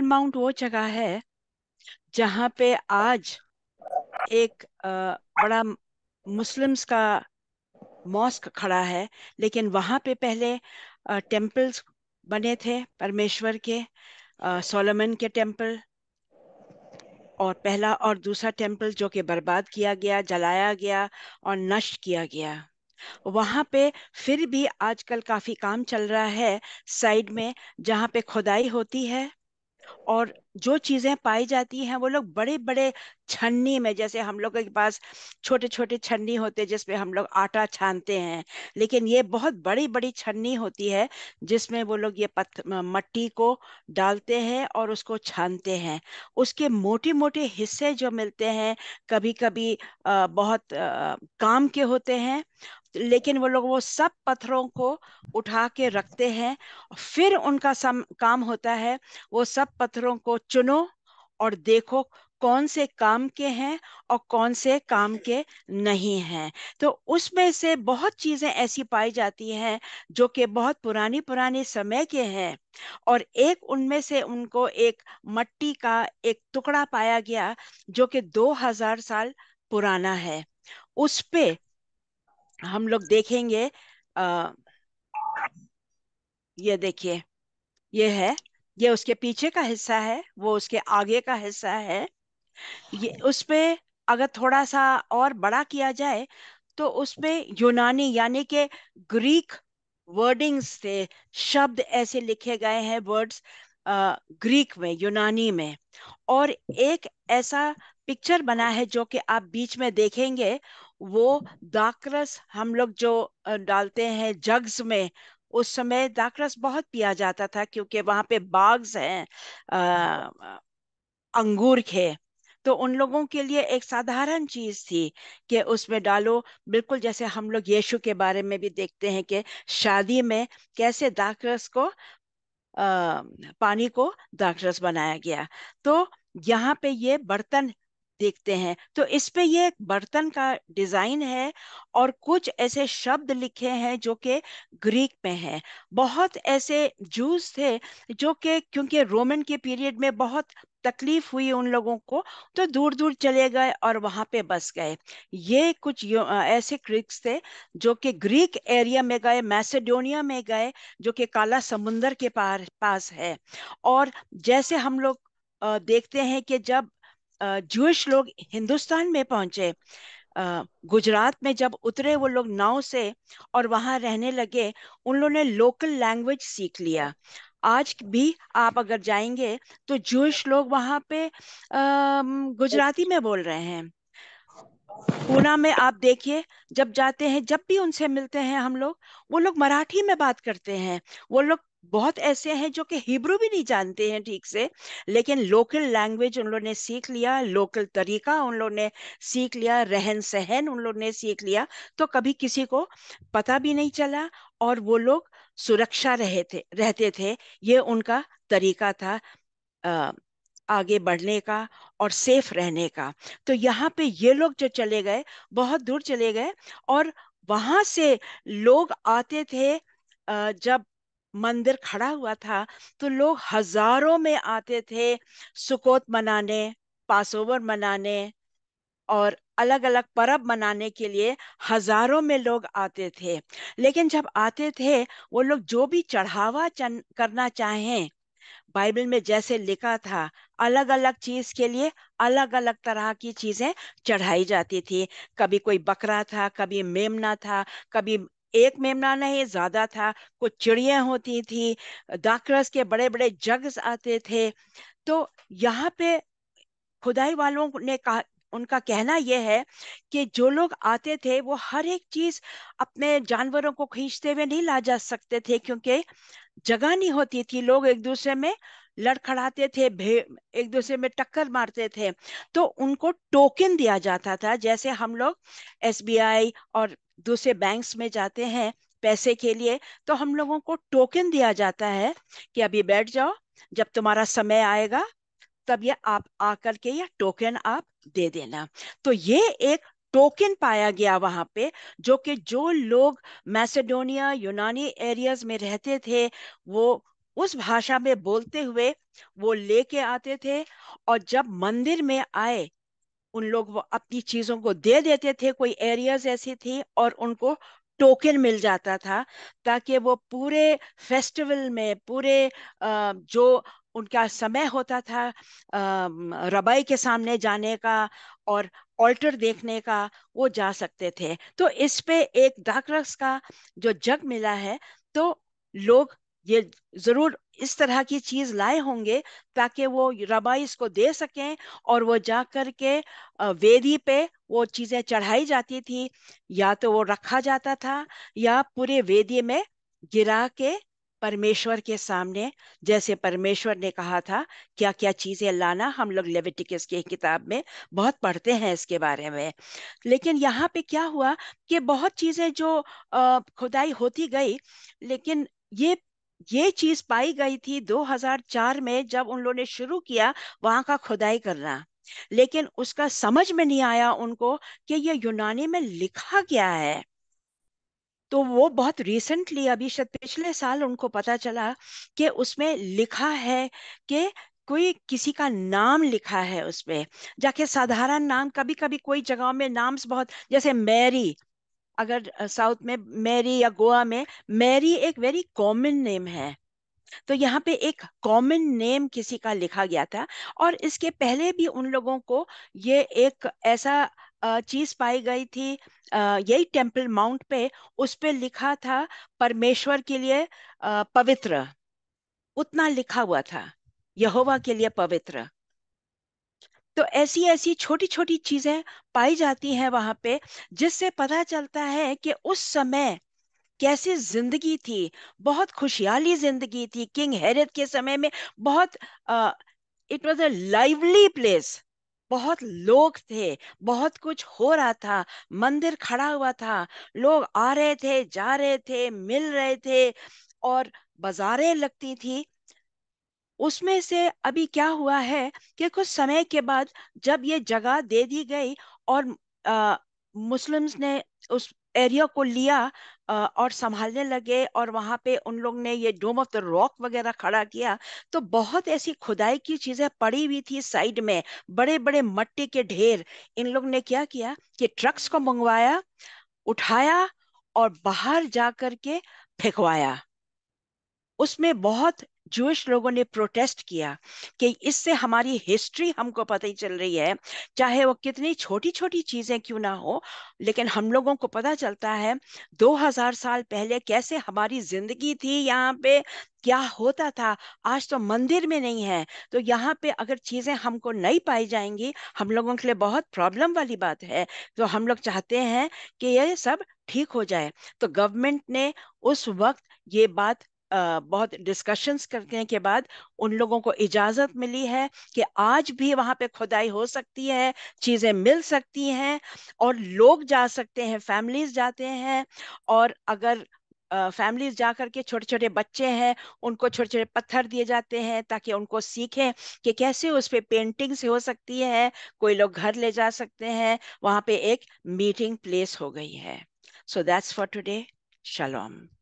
little mount वो जगह है जहां पे आज एक बड़ा मुस्लिम्स का मॉस्क खड़ा है लेकिन वहां पे पहले टेम्पल्स बने थे परमेश्वर के सोलोमन के टेम्पल और पहला और दूसरा टेम्पल जो कि बर्बाद किया गया जलाया गया और नष्ट किया गया वहां पे फिर भी आजकल काफी काम चल रहा है साइड में जहाँ पे खुदाई होती है और जो चीज़ें पाई जाती हैं वो लोग बड़े बड़े छन्नी में जैसे हम लोग के पास छोटे छोटे छन्नी होते हैं जिसमें हम लोग आटा छानते हैं लेकिन ये बहुत बड़ी बड़ी छन्नी होती है जिसमें वो लोग ये पत्थ मट्टी को डालते हैं और उसको छानते हैं उसके मोटे मोटे हिस्से जो मिलते हैं कभी कभी बहुत काम के होते हैं लेकिन वो लोग वो सब पत्थरों को उठा के रखते हैं फिर उनका सम, काम होता है वो सब पत्थरों को चुनो और देखो कौन से काम के हैं और कौन से काम के नहीं हैं तो उसमें से बहुत चीज़ें ऐसी पाई जाती हैं जो कि बहुत पुरानी पुरानी समय के हैं और एक उनमें से उनको एक मट्टी का एक टुकड़ा पाया गया जो कि 2000 साल पुराना है उस पे हम लोग देखेंगे आ, ये देखिए ये है ये उसके पीछे का हिस्सा है वो उसके आगे का हिस्सा है ये उसपे अगर थोड़ा सा और बड़ा किया जाए तो उसपे यूनानी यानी के ग्रीक वर्डिंग्स थे शब्द ऐसे लिखे गए हैं वर्ड्स ग्रीक में यूनानी में और एक ऐसा पिक्चर बना है जो कि आप बीच में देखेंगे वो दाकरस हम लोग जो डालते हैं जग्स में उस समय दाकरस बहुत पिया जाता था क्योंकि वहां पे बाग्स हैं अंगूर के तो उन लोगों के लिए एक साधारण चीज थी कि उसमें डालो बिल्कुल जैसे हम लोग यीशु के बारे में भी देखते हैं कि शादी में कैसे दाकरस को आ, पानी को दाकरस बनाया गया तो यहाँ पे ये बर्तन देखते हैं तो इस पे ये बर्तन का डिजाइन है और कुछ ऐसे शब्द लिखे हैं जो कि ग्रीक में हैं बहुत ऐसे जूस थे जो कि क्योंकि रोमन के पीरियड में बहुत तकलीफ हुई उन लोगों को तो दूर दूर चले गए और वहां पे बस गए ये कुछ ऐसे क्रिक्स थे जो कि ग्रीक एरिया में गए मैसेडोनिया में गए जो कि काला समुंदर के पार पास है और जैसे हम लोग देखते हैं कि जब जूश लोग हिंदुस्तान में पहुंचे गुजरात में जब उतरे वो लोग नाव से और वहाँ रहने लगे उन लोगों ने लोकल लैंग्वेज सीख लिया आज भी आप अगर जाएंगे तो जूश लोग वहां पे गुजराती में बोल रहे हैं पूना में आप देखिए जब जाते हैं जब भी उनसे मिलते हैं हम लोग वो लोग मराठी में बात करते हैं वो लोग बहुत ऐसे हैं जो कि हिब्रू भी नहीं जानते हैं ठीक से लेकिन लोकल लैंग्वेज उन लोगों ने सीख लिया लोकल तरीका उन लोगों ने सीख लिया रहन सहन उन लोगों ने सीख लिया तो कभी किसी को पता भी नहीं चला और वो लोग सुरक्षा रहे थे रहते थे ये उनका तरीका था आ, आगे बढ़ने का और सेफ रहने का तो यहाँ पे ये लोग जो चले गए बहुत दूर चले गए और वहाँ से लोग आते थे जब मंदिर खड़ा हुआ था तो लोग हजारों में आते थे सुकोत मनाने पासओवर मनाने और अलग अलग पर्व मनाने के लिए हजारों में लोग आते थे लेकिन जब आते थे वो लोग जो भी चढ़ावा करना चाहें बाइबल में जैसे लिखा था अलग अलग चीज के लिए अलग अलग तरह की चीजें चढ़ाई जाती थी कभी कोई बकरा था कभी मेमना था कभी एक मेमना नहीं ज्यादा था कुछ चिड़िया होती थी दाकरस के बड़े बड़े जग्स आते थे तो यहाँ पे खुदाई वालों ने कहा उनका कहना यह है कि जो लोग आते थे वो हर एक चीज अपने जानवरों को खींचते हुए नहीं ला जा सकते थे क्योंकि जगह नहीं होती थी लोग एक दूसरे में लड़खड़ाते थे एक दूसरे में टक्कर मारते थे तो उनको टोकन दिया जाता था जैसे हम लोग एसबीआई और दूसरे बैंक्स में जाते हैं पैसे के लिए तो हम लोगों को टोकन दिया जाता है कि अभी बैठ जाओ जब तुम्हारा समय आएगा तब ये आप आकर के या टोकन आप दे देना तो ये एक टोकन पाया गया वहां पे जो कि जो लोग मैसेडोनिया यूनानी एरियाज में रहते थे वो उस भाषा में बोलते हुए वो लेके आते थे और जब मंदिर में आए उन लोग वो अपनी चीजों को दे देते थे कोई एरियाज ऐसे थे और उनको टोकन मिल जाता था ताकि वो पूरे फेस्टिवल में पूरे जो उनका समय होता था रबाई के सामने जाने का और ऑल्टर देखने का वो जा सकते थे तो इस पे एक डाकरस का जो जग मिला है तो लोग ये जरूर इस तरह की चीज लाए होंगे ताकि वो रबाई इसको दे सकें और वो जा कर के वेदी पे वो चीजें चढ़ाई जाती थी या तो वो रखा जाता था या पूरे वेदी में गिरा के परमेश्वर के सामने जैसे परमेश्वर ने कहा था क्या क्या चीजें लाना हम लोग लेविटिकस की किताब में बहुत पढ़ते हैं इसके बारे में लेकिन यहाँ पे क्या हुआ कि बहुत चीजें जो खुदाई होती गई लेकिन ये ये चीज पाई गई थी 2004 में जब उन लोगों ने शुरू किया वहां का खुदाई करना लेकिन उसका समझ में नहीं आया उनको कि ये यूनानी में लिखा गया है तो वो बहुत रिसेंटली अभी शायद पिछले साल उनको पता चला कि उसमें लिखा है कि कोई किसी का नाम लिखा है उसमें जाके साधारण नाम कभी कभी कोई जगह में नाम्स बहुत जैसे मैरी अगर साउथ में मैरी या गोवा में मैरी एक वेरी कॉमन नेम है तो यहाँ पे एक कॉमन नेम किसी का लिखा गया था और इसके पहले भी उन लोगों को ये एक ऐसा चीज पाई गई थी यही टेम्पल माउंट पे उस पर लिखा था परमेश्वर के लिए पवित्र उतना लिखा हुआ था यहोवा के लिए पवित्र तो ऐसी ऐसी छोटी छोटी चीजें पाई जाती हैं वहां पे जिससे पता चलता है कि उस समय कैसी जिंदगी थी बहुत खुशहाली जिंदगी थी किंग हैरत के समय में बहुत it was a lively place बहुत लोग थे बहुत कुछ हो रहा था मंदिर खड़ा हुआ था लोग आ रहे थे जा रहे थे मिल रहे थे और बाजारें लगती थी उसमें से अभी क्या हुआ है कि कुछ समय के बाद जब ये जगह दे दी गई और मुस्लिम्स ने उस एरिया को लिया और संभालने लगे और वहां पे उन लोग ने ये डोम ऑफ द रॉक वगैरह खड़ा किया तो बहुत ऐसी खुदाई की चीजें पड़ी हुई थी साइड में बड़े बड़े मट्टी के ढेर इन लोग ने क्या किया कि ट्रक्स को मंगवाया उठाया और बाहर जा करके फेंकवाया उसमें बहुत जूश लोगों ने प्रोटेस्ट किया कि इससे हमारी हिस्ट्री हमको पता ही चल रही है चाहे वो कितनी छोटी छोटी चीजें क्यों ना हो लेकिन हम लोगों को पता चलता है 2000 साल पहले कैसे हमारी जिंदगी थी यहाँ पे क्या होता था आज तो मंदिर में नहीं है तो यहाँ पे अगर चीजें हमको नहीं पाई जाएंगी हम लोगों के लिए बहुत प्रॉब्लम वाली बात है तो हम लोग चाहते हैं कि ये सब ठीक हो जाए तो गवर्नमेंट ने उस वक्त ये बात बहुत डिस्कशंस करने के बाद उन लोगों को इजाज़त मिली है कि आज भी वहाँ पे खुदाई हो सकती है चीज़ें मिल सकती हैं और लोग जा सकते हैं फैमिलीज जाते हैं और अगर फैमिलीज जा करके छोटे छोटे बच्चे हैं उनको छोटे छोटे पत्थर दिए जाते हैं ताकि उनको सीखें कि कैसे उस पर पे पेंटिंग्स हो सकती है कोई लोग घर ले जा सकते हैं वहाँ पे एक मीटिंग प्लेस हो गई है सो दैट्स फॉर टुडे शलोम